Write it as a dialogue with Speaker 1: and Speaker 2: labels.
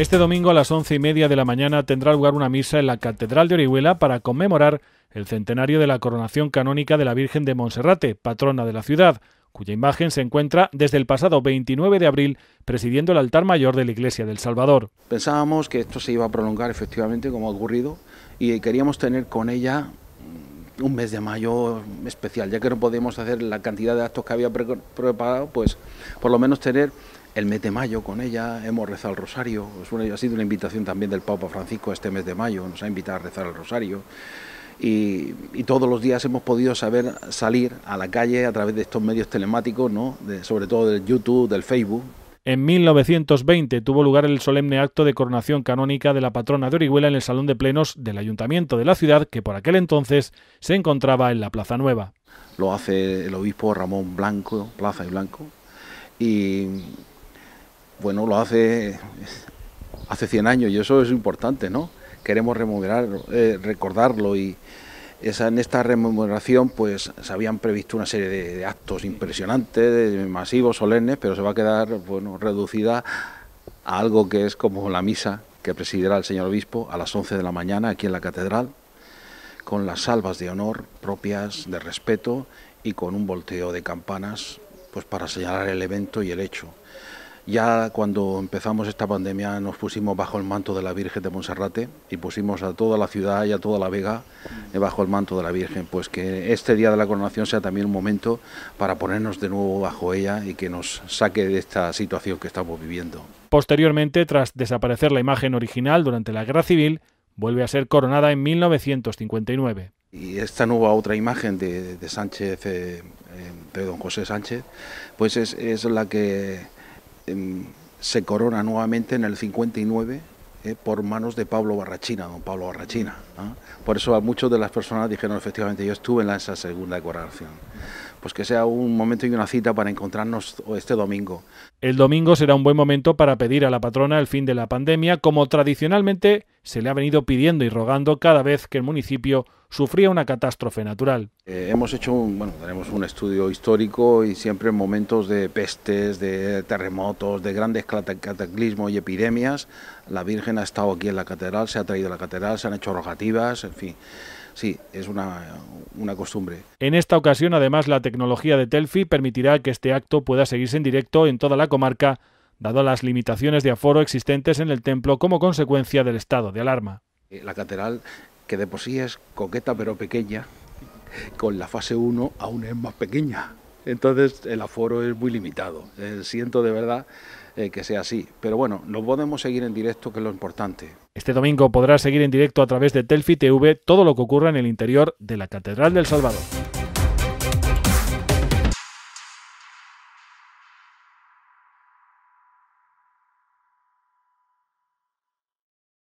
Speaker 1: Este domingo a las once y media de la mañana tendrá lugar una misa en la Catedral de Orihuela para conmemorar el centenario de la coronación canónica de la Virgen de Monserrate, patrona de la ciudad, cuya imagen se encuentra desde el pasado 29 de abril presidiendo el altar mayor de la Iglesia del Salvador.
Speaker 2: Pensábamos que esto se iba a prolongar efectivamente como ha ocurrido y queríamos tener con ella un mes de mayo especial, ya que no podemos hacer la cantidad de actos que había preparado, pues por lo menos tener el mes de mayo con ella, hemos rezado el rosario, ha sido una invitación también del Papa Francisco este mes de mayo, nos ha invitado a rezar el rosario. Y, todos los días hemos podido saber salir a la calle a través de estos medios telemáticos, ¿no? sobre todo del YouTube, del Facebook.
Speaker 1: En 1920 tuvo lugar el solemne acto de coronación canónica de la patrona de Orihuela en el Salón de Plenos del Ayuntamiento de la ciudad, que por aquel entonces se encontraba en la Plaza Nueva.
Speaker 2: Lo hace el obispo Ramón Blanco, Plaza y Blanco, y bueno, lo hace hace 100 años y eso es importante, ¿no? Queremos eh, recordarlo y en esta remuneración... pues se habían previsto una serie de, actos impresionantes, masivos, solemnes, pero se va a quedar bueno, reducida a algo que es como la misa que presidirá el señor obispo a las 11 de la mañana aquí en la catedral, con las salvas de honor propias, de respeto y con un volteo de campanas pues para señalar el evento y el hecho. Ya cuando empezamos esta pandemia nos pusimos bajo el manto de la Virgen de Monserrate y pusimos a toda la ciudad y a toda la Vega bajo el manto de la Virgen. Pues que este día de la coronación sea también un momento para ponernos de nuevo bajo ella y que nos saque de esta situación que estamos viviendo.
Speaker 1: Posteriormente, tras desaparecer la imagen original durante la Guerra Civil, vuelve a ser coronada en 1959.
Speaker 2: Y esta nueva otra imagen de, Sánchez, eh, eh, de don José Sánchez, pues es la que Em, se corona nuevamente en el 59 eh, por manos de Pablo Barrachina, don Pablo Barrachina. Por eso a muchos de las personas dijeron, efectivamente, yo estuve en esa segunda decoración. Pues que sea un momento y una cita para encontrarnos este domingo. El domingo será un buen momento para pedir a la patrona el fin de la pandemia, como
Speaker 1: tradicionalmente se le ha venido pidiendo y rogando cada vez que el municipio sufría una catástrofe natural.
Speaker 2: Eh, hemos hecho un, bueno, tenemos un estudio histórico y siempre en momentos de pestes, de terremotos, de grandes cataclismos y epidemias, la Virgen ha estado aquí en la catedral, se ha traído a la catedral, se han hecho rogativas, en fin. Sí, es una, una, costumbre.
Speaker 1: En esta ocasión, además, la tecnología de Telfi permitirá que este acto pueda seguirse en directo en toda la comarca, dado las limitaciones de aforo existentes en el templo como consecuencia del estado de alarma.
Speaker 2: Eh, la catedral, que de por sí es coqueta pero pequeña, con la fase 1 aún es más pequeña. Entonces el aforo es muy limitado. Eh, siento de verdad eh, que sea así. Pero bueno, nos podemos seguir en directo, que es lo importante.
Speaker 1: Este domingo podrás seguir en directo a través de Telfi TV todo lo que ocurra en el interior de la Catedral del Salvador.